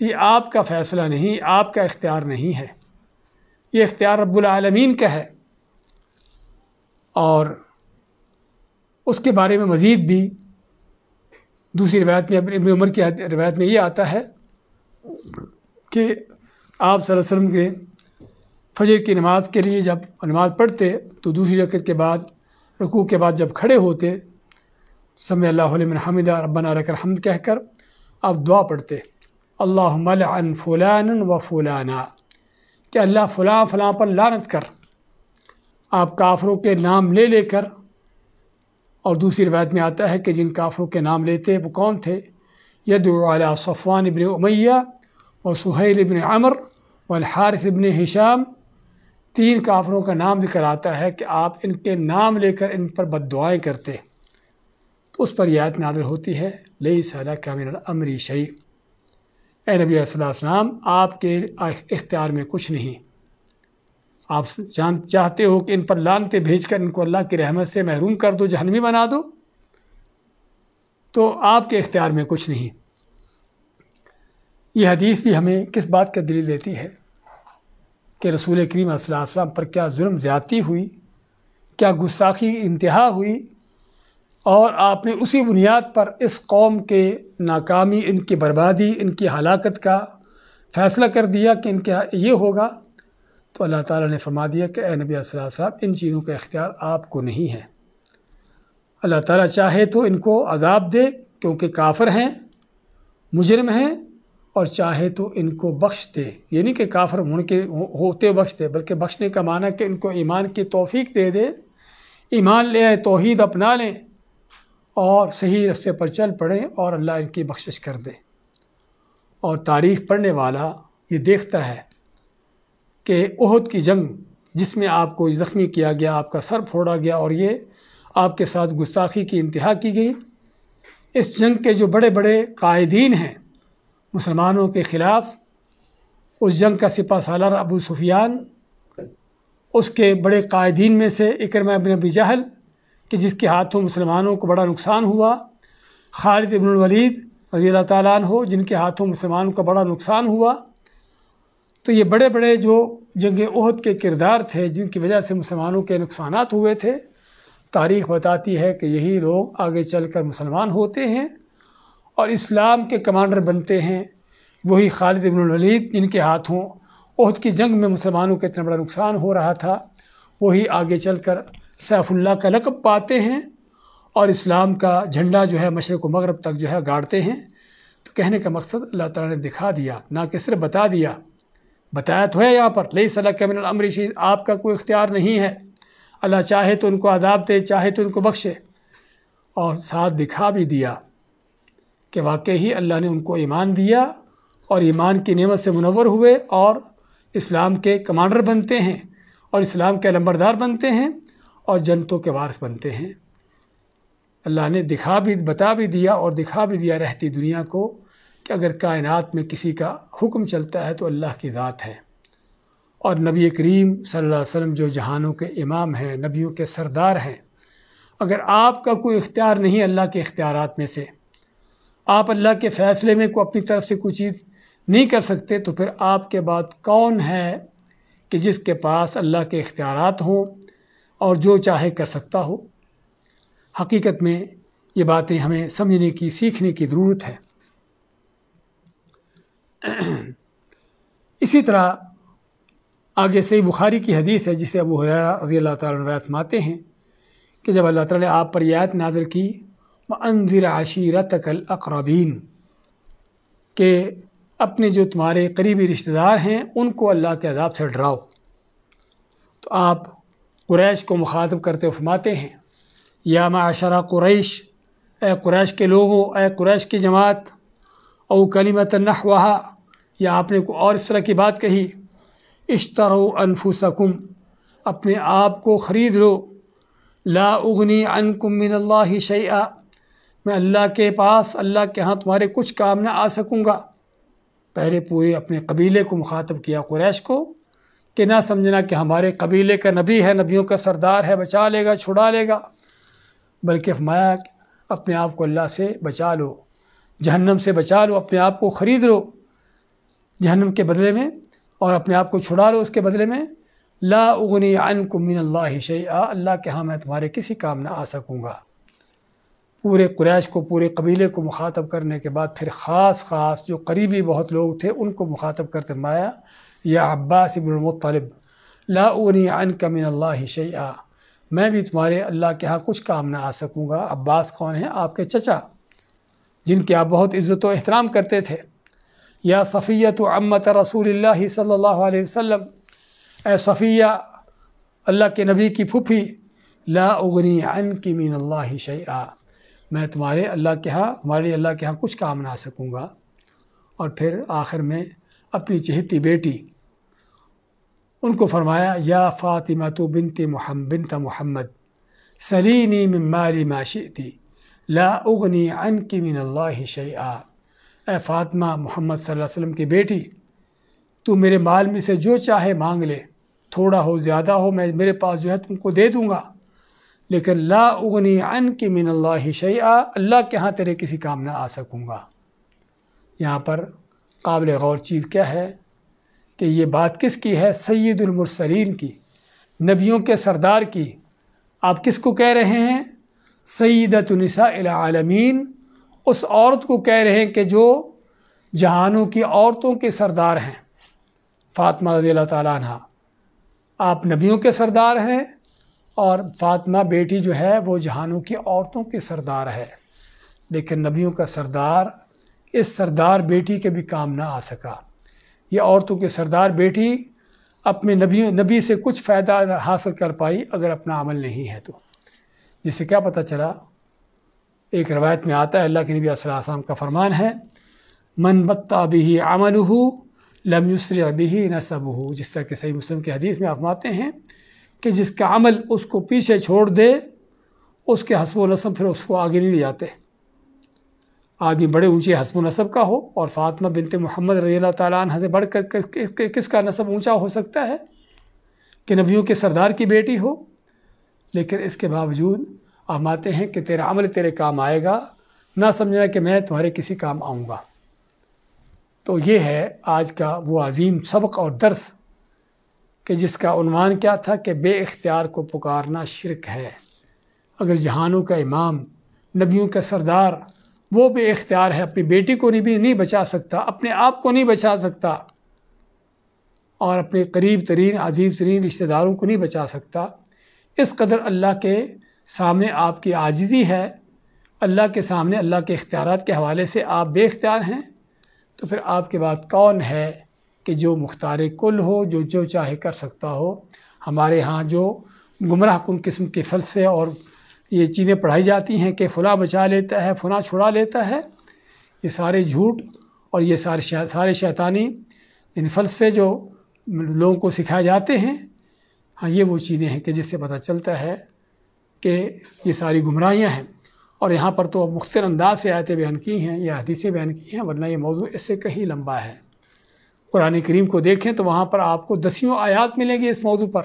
ये आपका फ़ैसला नहीं आपका इख्तियार नहीं है ये इख्तियार रब्लमीन का है और उसके बारे में मज़ीद भी दूसरी रिवायत में इबन उमर की रिवायत में ये आता है कि आप सल्लल्लाहु अलैहि वसल्लम के फजर की नमाज़ के लिए जब नमाज़ पढ़ते तो दूसरी रकत के बाद रकू के बाद जब खड़े होते समय अल्लाम हमिदा रबना रकर हमद कह कर आप दुआ पढ़ते अल्लाहन फ़ुलान व फलाना कि अल्लाह फ़लाँ फ़लाँ पर लानत कर आप काफ़रों के नाम ले लेकर और दूसरी रवायत में आता है कि जिन काफ़रों के नाम लेते वो कौन थे यदुआला सफ़वान इबन उमैया व सुहैल इबन अमर वलहारथ इबन हिशाम तीन काफरों का नाम भी कराता है कि आप इनके नाम लेकर इन पर बददुआएँ करते तो उस पर याद नादर होती है लई सला कामिन अमरी शई ए नबी असलाम आपके इख्तियार में कुछ नहीं आप जान चाहते हो कि इन पर लानते भेज कर इनको अल्लाह की रहमत से महरूम कर दो जहनवी बना दो तो आपके इख्तियार में कुछ नहीं ये हदीस भी हमें किस बात का दिल देती है कि रसूल करीम पर क्या जुल्म ज़्यादती हुई क्या गुस्साखी इंतहा हुई और आपने उसी बुनियाद पर इस कौम के नाकामी इनकी बर्बादी इनकी हलाकत का फ़ैसला कर दिया कि इनके ये होगा तो अल्लाह ताला ने फरमा दिया कि ए नबी साहब इन चीज़ों का इख्तियार आपको नहीं है अल्लाह ताला चाहे तो इनको अजाब दे क्योंकि काफ़र हैं मुजरम हैं और चाहे तो इनको बख्श दे यानी कि काफर होने के होते बख्श दे बल्कि बख्शने का माना कि इनको ईमान की तोफ़ी दे दे ईमान ले आए तोहद अपना लें और सही रस्ते पर चल पड़ें और अल्लाह इनकी बख्शिश कर दे और तारीख़ पढ़ने वाला ये देखता है कि उहद की जंग जिसमें आपको ज़ख्मी किया गया आपका सर फोड़ा गया और ये आपके साथ गुस्ताखी की इंतहा की गई इस जंग के जो बड़े बड़े कायदीन हैं मुसलमानों के ख़िलाफ़ उस जंग का सिपा सालार अबू सुफियान उसके बड़े कायदीन में से इकरमा इबन अबी जहल कि जिसके हाथों मुसलमानों को बड़ा नुकसान हुआ खालिद इबन वलीद रजी तालन हो जिनके हाथों मुसलमानों का बड़ा नुकसान हुआ तो ये बड़े बड़े जो जंग उहद के किरदार थे जिनकी वजह से मुसलमानों के नुकसान हुए थे तारीख़ बताती है कि यही लोग आगे चल कर मुसलमान होते हैं और इस्लाम के कमांडर बनते हैं वही खालिद इबन वलीद जिनके हाथों ओहद की जंग में मुसलमानों का इतना बड़ा नुकसान हो रहा था वही आगे चल कर सैफुल्ला का लकब पाते हैं और इस्लाम का झंडा जो है मशरक़ मगरब तक जो है गाड़ते हैं तो कहने का मकसद अल्लाह ताला ने दिखा दिया ना कि सिर्फ बता दिया बताया तो है यहाँ पर ले सला कमिन अमरीशी आपका कोई इख्तियार नहीं है अल्लाह चाहे तो उनको आदाब दे चाहे तो उनको बख्शे और साथ दिखा भी दिया कि वाकई ही अल्लाह ने उनको ईमान दिया और ईमान की नेमत से मुनवर हुए और इस्लाम के कमांडर बनते हैं और इस्लाम के लंबरदार बनते हैं और जनतों के वारस बनते हैं अल्लाह ने दिखा भी बता भी दिया और दिखा भी दिया रहती दुनिया को कि अगर कायनात में किसी का हुक्म चलता है तो अल्लाह की ज़ात है और नबी करीम सल्लल्लाहु अलैहि वसल्लम जो जहानों के इमाम हैं नबियों के सरदार हैं अगर आपका कोई इख्तियार नहीं अल्लाह के इख्तियार में से आप अल्लाह के फ़ैसले में को अपनी तरफ से कोई चीज़ नहीं कर सकते तो फिर आपके बाद कौन है कि जिसके पास अल्लाह के इख्तियार हों और जो चाहे कर सकता हो हकीकत में ये बातें हमें समझने की सीखने की ज़रूरत है इसी तरह आगे से बुखारी की हदीस है जिसे अबू हुरैरा रज़ी अल्लाह तारवात मानते हैं कि जब अल्लाह ताला ने आप पर याद नाजर की वनज़िर आशीरत कल अकरबीन के अपने जो तुम्हारे करीबी रिश्तेदार हैं उनको अल्लाह के अदाब से डराओ तो आप कुरैश को मुखातब करते हुए फरमाते हैं या माशरा कुरैश ए कुरैश के लोगों ए कुरैश की जमात और कलीमत नहवाहा या आपने को और इस तरह की बात कही इश्तर अनफुसकुम अपने आप को ख़रीद लो ला उगनी अनकुम मिनल्लाहि शैआ मैं अल्लाह के पास अल्लाह के यहाँ तुम्हारे कुछ काम ना आ सकूँगा पहले पूरे अपने कबीले को मुखातब किया कुरैश को कि ना समझना कि हमारे कबीले का नबी है नबियों का सरदार है बचा लेगा छुड़ा लेगा बल्कि फरमाया अपने आप को अल्लाह से बचा लो जहन्नम से बचा लो अपने आप को ख़रीद लो जहन्नम के बदले में और अपने आप को छुड़ा लो उसके बदले में ला उगनी अन कुमिन अल्लाह अल्लाह के हाँ मैं तुम्हारे किसी काम ना आ सकूँगा पूरे क्रैश को पूरे कबीले को मुखातब करने के बाद फिर ख़ास ख़ास जो करीबी बहुत लोग थे उनको मुखातब करते माया या अब्बास इबनमतलब लाउनी अन कमिन अल्लाह शैया मैं भी तुम्हारे अल्लाह के यहाँ कुछ काम ना आ सकूँगा अब्बास कौन है आपके चचा जिनके आप बहुत इज़्ज़त अहतराम एहतराम करते थे या सफ़ीत अम्मत रसूल सल्ला वसम ए सफ़िया अल्लाह के नबी की फूफी ला उगनी अन की मीन अल्लाह शैया मैं तुम्हारे अल्लाह के यहाँ तुम्हारे अल्लाह के यहाँ कुछ काम ना सकूँगा और फिर आखिर में अपनी चहती बेटी उनको फरमाया या फ़ातिमा तो बिनती महम बिनत मोहम्मद सरीनी मारी माशी थी उगनी अन की मिन अल्लाह ए फ़ातिमा मोहम्मद सल्लम वसल्लम की बेटी तू मेरे माल में से जो चाहे मांग ले थोड़ा हो ज़्यादा हो मैं मेरे पास जो है तुमको दे दूँगा लेकिन ला उगनी अन की मिन अल्लाह शैया अल्लाह के यहाँ तेरे किसी काम ना आ सकूँगा यहाँ पर काबिल गौर चीज़ क्या है कि ये बात किसकी है सैदुलमरसलिन की नबियों के सरदार की आप किस को कह रहे हैं सैदतनिसाआलमीन उस औरत को कह रहे हैं कि जो जहानों की औरतों के सरदार हैं फ़ातमा रजी अल्लाह आप नबियों के सरदार हैं और फातिमा बेटी जो है वो जहानों की औरतों के सरदार है लेकिन नबियों का सरदार इस सरदार बेटी के भी काम ना आ सका ये औरतों की सरदार बेटी अपने नबी नबी से कुछ फ़ायदा हासिल कर पाई अगर अपना अमल नहीं है तो जिसे क्या पता चला एक रवायत में आता है अल्लाह के नबी असलम का फरमान है मन बत्ता भी अमल हो युसर अभी नसब हो जिस तरह के सही मुस्लिम के हदीस में आप मानते हैं कि जिसका अमल उसको पीछे छोड़ दे उसके हसब नसब फिर उसको आगे नहीं ले जाते आदमी बड़े ऊँचे हसब नसब का हो और फातमा बिनते मोहम्मद रज़ी तन से बढ़ कर किस, किसका नसब ऊँचा हो सकता है कि नबियों के सरदार की बेटी हो लेकिन इसके बावजूद हम आते हैं कि तेरा अमल तेरे काम आएगा ना समझना कि मैं तुम्हारे किसी काम आऊँगा तो ये है आज का वो अजीम सबक और दर्स कि जिसका उनवान क्या था कि बे इख्तियार को पुकारना शिरक है अगर जहानों का इमाम नबियों का सरदार वो बे इख्तियार है अपनी बेटी को भी नहीं बचा सकता अपने आप को नहीं बचा सकता और अपने करीब तरीन अजीज़ तरीन रिश्तेदारों को नहीं बचा सकता इस कदर अल्लाह के सामने आपकी आजिज़ी है अल्लाह के सामने अल्लाह के इख्तियार के हवाले से आप बेख्तियार हैं तो फिर आपके बाद कौन है कि जो मुख्तार कुल हो जो जो चाहे कर सकता हो हमारे यहाँ जो गुमराह कन किस्म के फ़लसफ़े और ये चीज़ें पढ़ाई जाती हैं कि फ़लाँ बचा लेता है फला छुड़ा लेता है ये सारे झूठ और ये सारे शा, सारे शैतानी इन फ़लसफ़े जो लोगों को सिखाए जाते हैं हाँ ये वो चीज़ें हैं कि जिससे पता चलता है कि ये सारी गुमराहियाँ हैं और यहाँ पर तो अब मुख्तर अंदाज से आयतें बयान की हैं या हदीसें बयान की हैं वरना ये मौजू इससे कहीं लंबा है कुरान करीम को देखें तो वहाँ पर आपको दसियों आयात मिलेंगे इस मौजू पर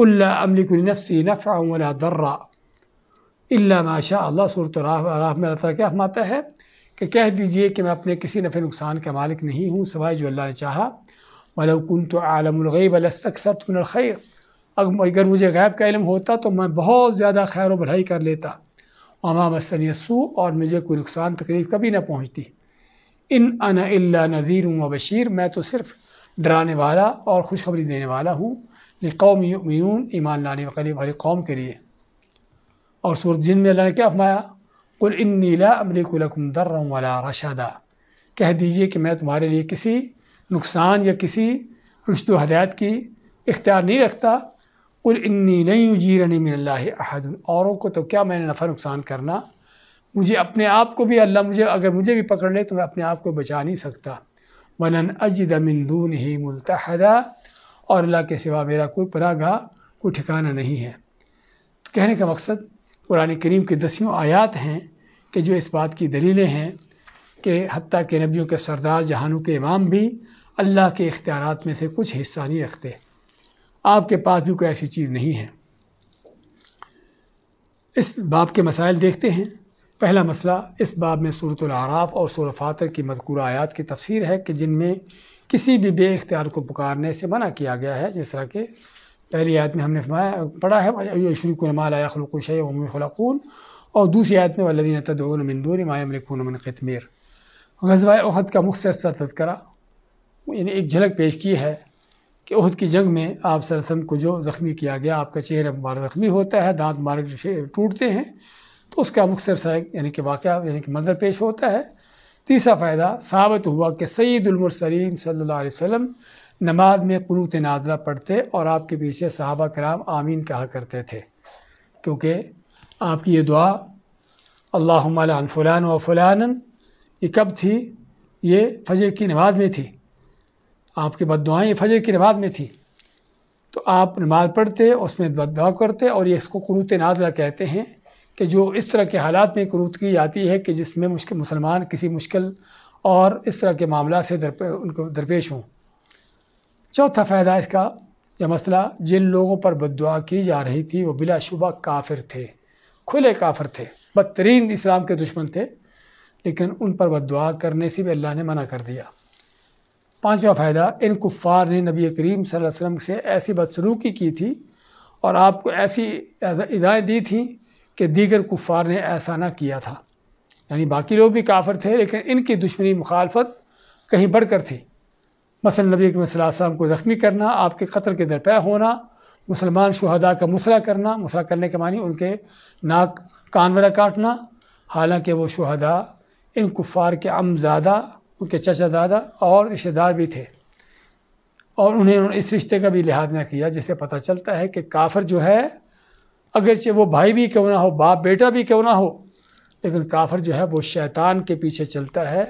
अल्ला नफ़ा दर्रा माशा अल्लाह सूरत रहा क्या माता है कि कह दीजिए कि मैं अपने किसी नफ़े नुकसान का मालिक नहीं हूँ सवाए जो अल्लाह ने चाह मलकुन तो आलमगैब अलस्तकसर खैर अगर मुझे गैब का इलम होता तो मैं बहुत ज़्यादा खैर भलाई कर लेता अमाम सनीसू और मुझे कोई नुकसान तकलीफ़ कभी ना पहुँचती इन अन नज़ीर व बशीर मैं तो सिर्फ डराने वाला और खुशखबरी देने वाला हूँ कौम यूमिन ईमान लाने वाले वाली कौम के लिए और सूरत जिन में अल्लाह ने क्या फरमाया कुल इन नीला अमलिकुलकुम दर्र वाला रशादा कह दीजिए कि मैं तुम्हारे लिए किसी नुकसान या किसी रुशद हदायत की इख्तियार नहीं रखता कुल इन्नी नहीं उजीरनी मिल्ला अहद औरों को तो क्या मैंने नफ़ा नुकसान करना मुझे अपने आप को भी अल्लाह मुझे अगर मुझे भी पकड़ ले तो मैं अपने आप को बचा नहीं सकता वलन अजद मिंदून ही मुलतहदा और अल्लाह के सिवा मेरा कोई परागा कोई ठिकाना नहीं है तो कहने का मकसद कुरान करीम के दसियों आयात हैं कि जो इस बात की दलीलें हैं कि हती के नबियों के सरदार जहानों के इमाम भी अल्लाह के इख्तियार में से कुछ हिस्सा नहीं रखते आपके पास भी कोई ऐसी चीज़ नहीं है इस बाप के मसाइल देखते हैं पहला मसला इस बाब में सूरत आराफ़ और सूर फातर की मदकूर आयात की तफसीर है कि जिनमें किसी भी बे को पुकारने से मना किया गया है जिस तरह के पहली आयत में हमने पढ़ा है शरीक नमाया खलक शे और दूसरी आयत में वल्लिन तदमंदूर मंदूर खतमीर गजवा अहद का मुख्तर सा तस्करा इन्हें एक झलक पेश की है कि अहद की जंग में आप सरसम को जो ज़ख्मी किया गया आपका चेहरा बार ज़ख्मी होता है दांत मार्ग टूटते हैं तो उसका मुखसर सहायक यानी कि वाक़ यानी कि मंजर पेश होता है तीसरा फ़ायदा साबित हुआ कि सईदुलमरसरीन सल्ला वसम नमाज में क़ुरुत नाजरा पढ़ते और आपके पीछे सहाबा कराम आमीन कहा करते थे क्योंकि आपकी ये दुआ अल्लाह फ़लान व फ़लान ये कब थी ये फजर की नमाज में थी आपकी बद दुआएँ फजर की नमाज में थी तो आप नमाज पढ़ते उसमें बद दुआ करते और ये इसको कुरुत नाजरा कहते हैं कि जो इस तरह के हालात में की आती है कि जिसमें मुश्किल मुसलमान किसी मुश्किल और इस तरह के मामला से दरपे उनको दरपेश हों चौथा फ़ायदा इसका यह मसला जिन लोगों पर बदुआ की जा रही थी वो बिलाशुबा काफिर थे खुले काफिर थे बदतरीन इस्लाम के दुश्मन थे लेकिन उन पर बदुआ करने से भी अल्लाह ने मना कर दिया पाँचवा फ़ायदा इन कुफ़ार ने नबी करीम वसल्लम से ऐसी बदसलूकी की थी और आपको ऐसी हदायें दी थी कि दीगर कुफ़ार ने ऐसा ना किया था यानी बाकी लोग भी काफर थे लेकिन इनकी दुश्मनी मुखालफत कहीं बढ़कर थी मसल नबी के वसलाम को ज़ख्मी करना आपके कतल के दरपय होना मुसलमान शहदा का मसला करना मसला करने के मानी उनके नाक कान वाला काटना हालांकि वो शहदा इन कुफ़ार के अमजादा उनके चचा दादा और रिश्तेदार भी थे और उन्हें इस रिश्ते का भी लिहाज ना किया जिससे पता चलता है कि काफर जो है अगरचे वो भाई भी क्यों ना हो बाप बेटा भी क्यों ना हो लेकिन काफर जो है वो शैतान के पीछे चलता है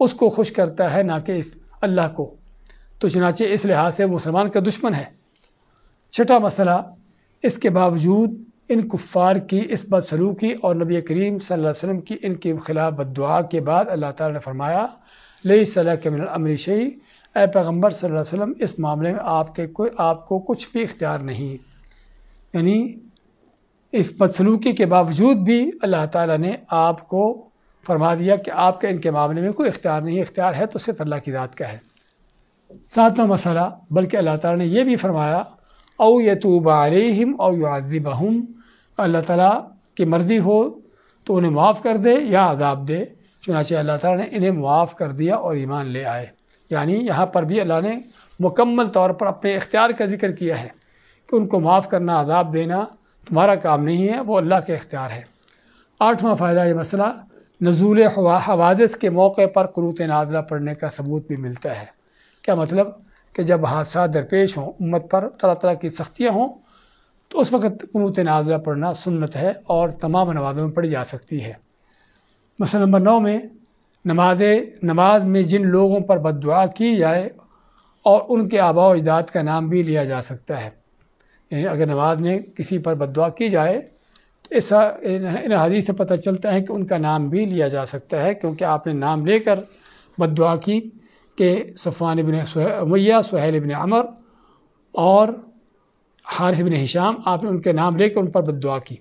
उसको खुश करता है ना कि इस अल्लाह को तो चनाचे इस लिहाज से मुसलमान का दुश्मन है छठा मसला इसके बावजूद इन कुफ़ार की इस बदसलूकी और नबी करीम सल्लल्लाहु अलैहि वसल्लम की इनके ख़िलाफ़ बदुआ के बाद अल्लाह ताला ने फरमाया ले सलाह के मिन अमरीशई ए पैगम्बर सल्लल्लाहु अलैहि वसल्लम इस मामले में आपके कोई आपको कुछ भी इख्तियार नहीं यानी इस बदसलूकी के बावजूद भी अल्लाह ताला ने आपको फरमा दिया कि आपका इनके मामले में कोई इख्तियार नहीं इख्तियार है तो सिर्फ अल्लाह की ज़ात का है सातवा मसला बल्कि अल्लाह ताला ने यह भी फरमाया औ बारिम और यादिबहम अल्लाह ताला की मर्ज़ी हो तो उन्हें माफ़ कर दे या आजाब दे चुनाचे अल्लाह ताला ने इन्हें माफ़ कर दिया और ईमान ले आए यानी यहाँ पर भी अल्लाह ने मुकम्मल तौर पर अपने इख्तियार का जिक्र किया है कि उनको माफ़ करना अजाब देना तुम्हारा काम नहीं है वो अल्लाह के अख्तियार है आठवां फ़ायदा ये मसला नजूल हवादस के मौके पर क्रूत नाजला पढ़ने का सबूत भी मिलता है क्या मतलब कि जब हादसा दरपेश हों उम्मत पर तरह तरह की सख्तियाँ हों तो उस वक़्त क्रूत नाजला पढ़ना सुन्नत है और तमाम नमाज़ों में पढ़ी जा सकती है मसल नंबर नौ में नमाज नमाज में जिन लोगों पर बद की जाए और उनके आबाजाद अजदाद का नाम भी लिया जा सकता है यानी अगर नमाज में किसी पर बदवा की जाए तो ऐसा इन हदीस से पता चलता है कि उनका नाम भी लिया जा सकता है क्योंकि आपने नाम लेकर बदवा की कि सफ़ान बिन मैया सुहैल बिन अमर और हारिफ बिन हिशाम आपने उनके नाम लेकर उन पर बदवा की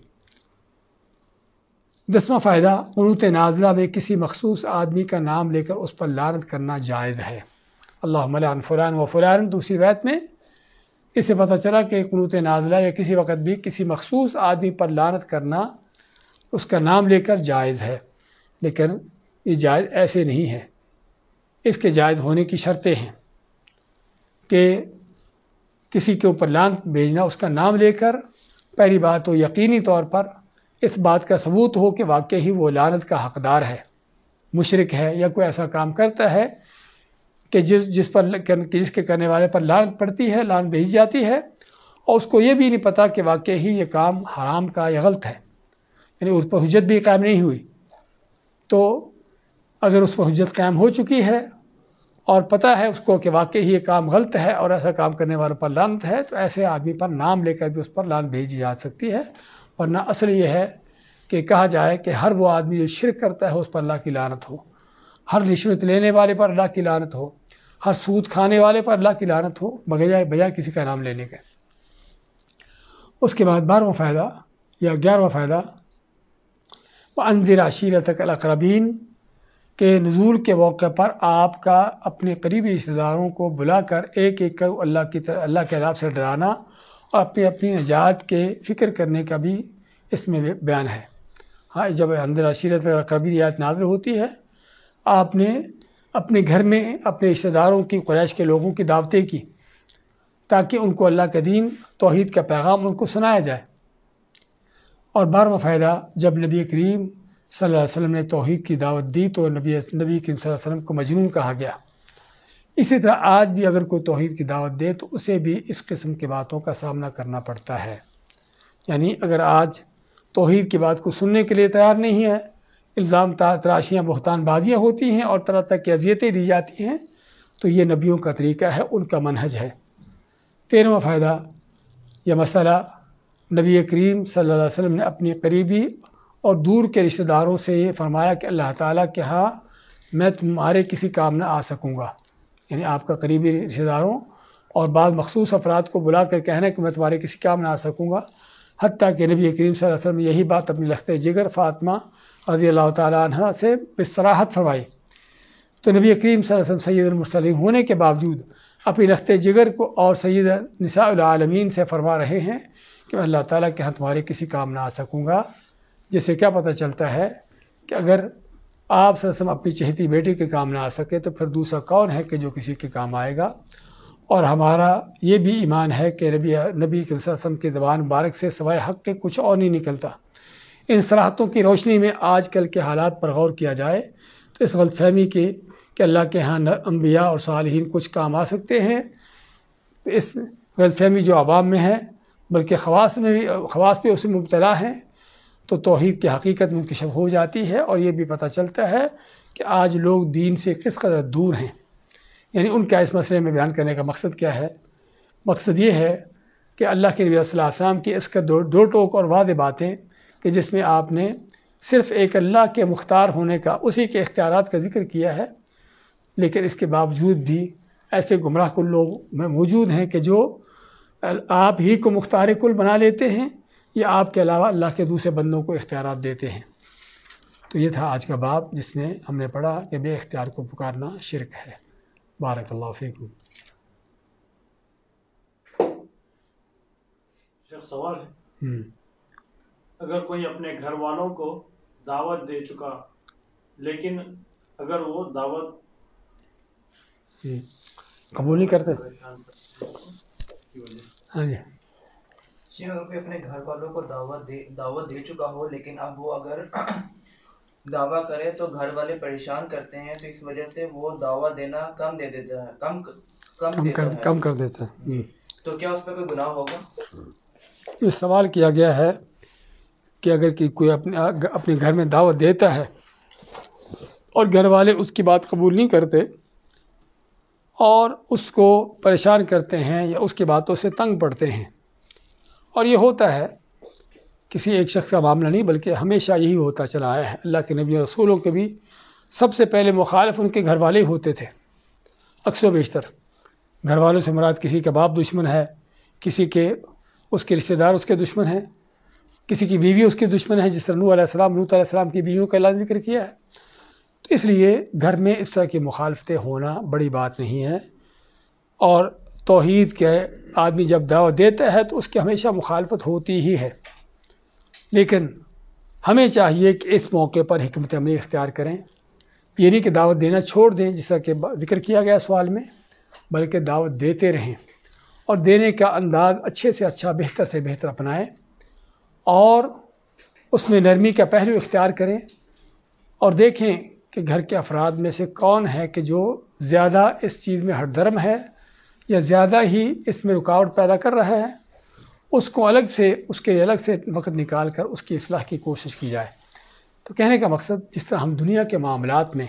दसवा फ़ायदा उनूत नाजला में किसी मखसूस आदमी का नाम लेकर उस पर लानत करना जायज़ है अल्लाह फ़ुरान व फ़ुरान दूसरी बात में इससे पता चला कि कनूत नाजला या किसी वक्त भी किसी मखसूस आदमी पर लानत करना उसका नाम लेकर जायज़ है लेकिन ये जायज़ ऐसे नहीं है इसके जायज़ होने की शर्तें हैं कि किसी के ऊपर लान भेजना उसका नाम लेकर पहली बात तो यकीनी तौर पर इस बात का सबूत हो कि वाकई ही वो लानत का हकदार है मुशरक है या कोई ऐसा काम करता है कि जिस जिस पर जिसके करने वाले पर लान पड़ती है लान भेजी जाती है और उसको ये भी नहीं पता कि वाकई ही ये काम हराम का या गलत है यानी उस पर हजत भी कायम नहीं हुई तो अगर उस पर हजत कायम हो चुकी है और पता है उसको कि वाकई ही ये काम गलत है और ऐसा काम करने वालों पर लानत है तो ऐसे आदमी पर नाम लेकर भी उस पर लान भेजी जा सकती है वरना असल ये है कि कहा जाए कि हर वो आदमी जो शिरक करता है उस पर अल्लाह की लानत हो हर रिश्वत लेने वाले पर अल्लाह की लानत हो हर सूद खाने वाले पर अल्लाह की लानत हो बजाय बजाय किसी का नाम लेने के उसके बाद बारहवा फ़ायदा या ग्यारहवा फ़ायदा व अनजर आशीरत के नज़ूल के मौके पर आपका अपने करीबी रिश्तेदारों को बुलाकर एक एक कर अल्लाह की अल्लाह के अदाब से डराना और अपनी अपनी निजात के फ़िक्र करने का भी इसमें बयान है हाँ जब अंदर और कबीर याद नाजर होती है आपने अपने घर में अपने रिश्तेदारों की क्रैश के लोगों की दावतें की ताकि उनको अल्लाह के दीन तोहद का पैगाम उनको सुनाया जाए और बारवा फ़ायदा जब नबी करीम सल्लल्लाहु अलैहि वसल्लम ने तोहद की दावत दी तो नबी नबी करीम सल्लल्लाहु अलैहि वसल्लम को मजनून कहा गया इसी तरह आज भी अगर कोई तोहद की दावत दे तो उसे भी इस किस्म की बातों का सामना करना पड़ता है यानी अगर आज तोहद की बात को सुनने के लिए तैयार नहीं है इल्ज़ाम तराशियाँ बहतानबाजियाँ होती हैं और तरह तरह की अजियतें दी जाती हैं तो ये नबियों का तरीका है उनका मनहज है तेरहवा फ़ायदा यह मसला नबी करीम सल्लल्लाहु अलैहि वसल्लम ने अपने करीबी और दूर के रिश्तेदारों से ये फरमाया कि अल्लाह ताला के हाँ मैं तुम्हारे किसी काम ना आ सकूँगा यानी आपका करीबी रिश्तेदारों और बाद मखसूस अफराद को बुला कर कहना कि मैं तुम्हारे किसी काम ना आ सकूँगा हती कि नबी करीम वसल्लम यही बात अपने लखते जिगर फ़ातमा रजी अल्लाह तह से बसराहत फरमाई तो नबी करीम वसम सैदुलमसलिम होने के बावजूद अपनी रखते जिगर को और सैद निसाआलमीन से फरमा रहे हैं कि मैं अल्लाह ताली के यहाँ तुम्हारे किसी काम ना आ सकूँगा जिससे क्या पता चलता है कि अगर आप सरसम अपनी चहती बेटी के काम ना आ सके तो फिर दूसरा कौन है कि जो किसी के काम आएगा और हमारा ये भी ईमान है कि नबी नबी के सरसम की ज़बान मुबारक से सवाए हक़ के कुछ और नहीं निकलता इन सराहतों की रोशनी में आज कल के हालात पर गौर किया जाए तो इस गलतफहमी के कि अल्लाह के यहाँ अम्बिया और सालहीन कुछ काम आ सकते हैं तो इस गलतफहमी जो आवाम में है बल्कि खवास में भी खवास पर उसमें मुबतला हैं तो तोहद की हकीकत मुंकशफ हो जाती है और ये भी पता चलता है कि आज लोग दीन से किस कदर दूर हैं यानी उनका इस मसले में बयान करने का मकसद क्या है मकसद ये है कि अल्लाह के नबी वसम की इसका दो दो टोक और वाद बातें कि जिसमें आपने सिर्फ़ एक अल्लाह के मुख्तार होने का उसी के इख्तियार का ज़िक्र किया है लेकिन इसके बावजूद भी ऐसे गुमराह कुल लोग में मौजूद हैं कि जो आप ही को मुख्तार कुल बना लेते हैं या आपके अलावा अल्लाह के दूसरे बंदों को इख्तियार देते हैं तो ये था आज का बाब जिसमें हमने पढ़ा कि बे इख्तियार को पुकारना शिरक है बारकल्ला फ़ीकू सवाल है हम्म। अगर कोई अपने घर वालों को दावत दे चुका लेकिन अगर वो दावत कबूल नहीं करते हाँ जी अगर अपने घर वालों को दावत दे दावत दे चुका हो लेकिन अब वो अगर दावा करे तो घर वाले परेशान करते हैं तो इस वजह से वो दावा देना कम दे देता है कम कम कम कर, कम कर देता है तो क्या उस पर कोई गुनाह होगा ये सवाल किया गया है कि अगर कि कोई अपने अपने घर में दावत देता है और घर वाले उसकी बात कबूल नहीं करते और उसको परेशान करते हैं या उसकी बातों से तंग पड़ते हैं और ये होता है किसी एक शख्स का मामला नहीं बल्कि हमेशा यही होता चला आया है अल्लाह के नबी रसूलों के भी सबसे पहले मुखालफ उनके घर वाले होते थे अक्सर बेशतर घर वालों से मुराद किसी का बाप दुश्मन है किसी के उसके रिश्तेदार उसके दुश्मन हैं किसी की बीवी उसके दुश्मन है जिस नू आसमाम नू आसमाम की बीवियों का जिक्र किया है तो इसलिए घर में इस तरह की मुखालफतें होना बड़ी बात नहीं है और तोहद के आदमी जब दावा देता है तो उसकी हमेशा मुखालफत होती ही है लेकिन हमें चाहिए कि इस मौके पर हमत अमली इख्तियार करें ये नहीं कि दावत देना छोड़ दें जिसका कि जिक्र किया गया सवाल में बल्कि दावत देते रहें और देने का अंदाज़ अच्छे से अच्छा बेहतर से बेहतर अपनाएं और उसमें नरमी का पहलू इख्तियार करें और देखें कि घर के अफराद में से कौन है कि जो ज़्यादा इस चीज़ में धर्म है या ज़्यादा ही इसमें रुकावट पैदा कर रहा है उसको अलग से उसके अलग से वक्त निकाल कर उसकी असलाह की कोशिश की जाए तो कहने का मकसद जिस तरह हम दुनिया के मामलों में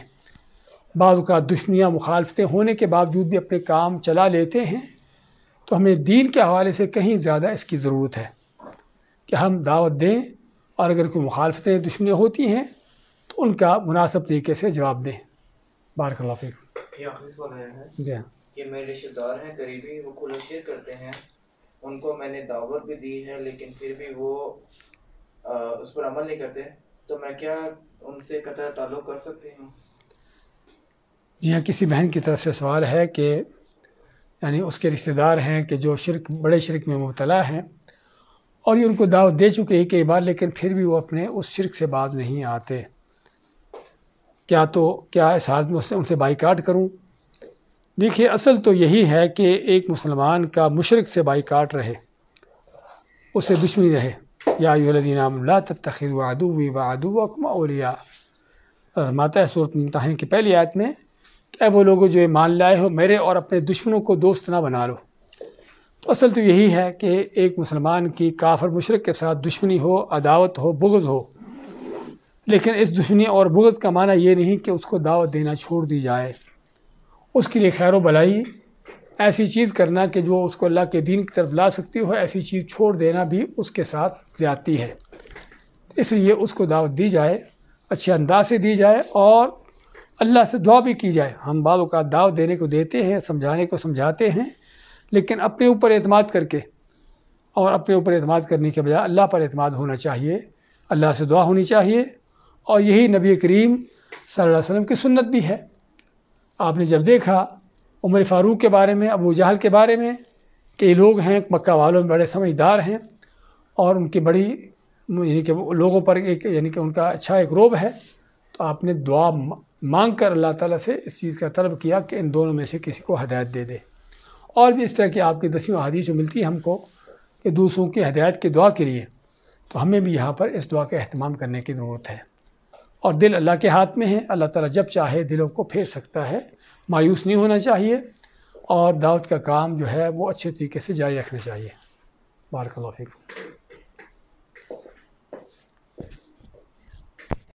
बाज़ा दुश्मनियाँ मुखालफतें होने के बावजूद भी अपने काम चला लेते हैं तो हमें दीन के हवाले से कहीं ज़्यादा इसकी ज़रूरत है कि हम दावत दें और अगर कोई मुखालफतें दुश्मनियाँ होती हैं तो उनका मुनासब तरीके से जवाब दें बारक जी हाँ कि मेरे रिश्तेदार हैं करीबी वो खुला शेयर करते हैं उनको मैंने दावत भी दी है लेकिन फिर भी वो आ, उस पर अमल नहीं करते तो मैं क्या उनसे कतः ताल्लुक़ कर सकती हूँ जी हाँ किसी बहन की तरफ से सवाल है कि यानी उसके रिश्तेदार हैं कि जो शिरक बड़े शिरक में मुबला हैं और ये उनको दावत दे चुके हैं कई बार लेकिन फिर भी वो अपने उस शिरक से बाज नहीं आते क्या तो क्या इस हालत में उनसे बाईकाट करूं देखिए असल तो यही है कि एक मुसलमान का मुशरक से बाईकाट रहे उससे दुश्मनी रहे या यूलदीना तखिर वादू वादू माता सूरत मुमतहन की पहली आयत में क्या वो लोगों जो ये मान लाए हो मेरे और अपने दुश्मनों को दोस्त ना बना लो तो असल तो यही है कि एक मुसलमान की काफर मशरक़ के साथ दुश्मनी हो अदावत हो बुगज़ हो लेकिन इस दुश्मनी और बुगज़ का माना ये नहीं कि उसको दावत देना छोड़ दी जाए उसके लिए खैर भलाई ऐसी चीज़ करना कि जो उसको अल्लाह के दीन की तरफ ला सकती हो ऐसी चीज़ छोड़ देना भी उसके साथ ज्यादी है इसलिए उसको दावत दी जाए अच्छे अंदाज से दी जाए और अल्लाह से दुआ भी की जाए हम बाद का दावत देने को देते हैं समझाने को समझाते हैं लेकिन अपने ऊपर अतमाद करके और अपने ऊपर अतमाद करने के बजाय अल्लाह पर अतमाद होना चाहिए अल्लाह से दुआ होनी चाहिए और यही नबी करीम सल्लल्लाहु अलैहि वसल्लम की सुन्नत भी है आपने जब देखा उमर फ़ारूक के बारे में अबू जहल के बारे में कई लोग हैं मक्का वालों में बड़े समझदार हैं और उनकी बड़ी यानी कि लोगों पर एक यानी कि उनका अच्छा एक रोब है तो आपने दुआ मांग कर अल्लाह ताला से इस चीज़ का तलब किया कि इन दोनों में से किसी को हदायत दे दे और भी इस तरह की आपकी दसियों हदीस मिलती है हमको कि दूसरों की हदायत की दुआ के लिए तो हमें भी यहाँ पर इस दुआ का अहतमाम करने की ज़रूरत है और दिल अल्लाह के हाथ में है अल्लाह ताला जब चाहे दिलों को फेर सकता है मायूस नहीं होना चाहिए और दावत का काम जो है वो अच्छे तरीके से जारी रखना चाहिए बारकल्ला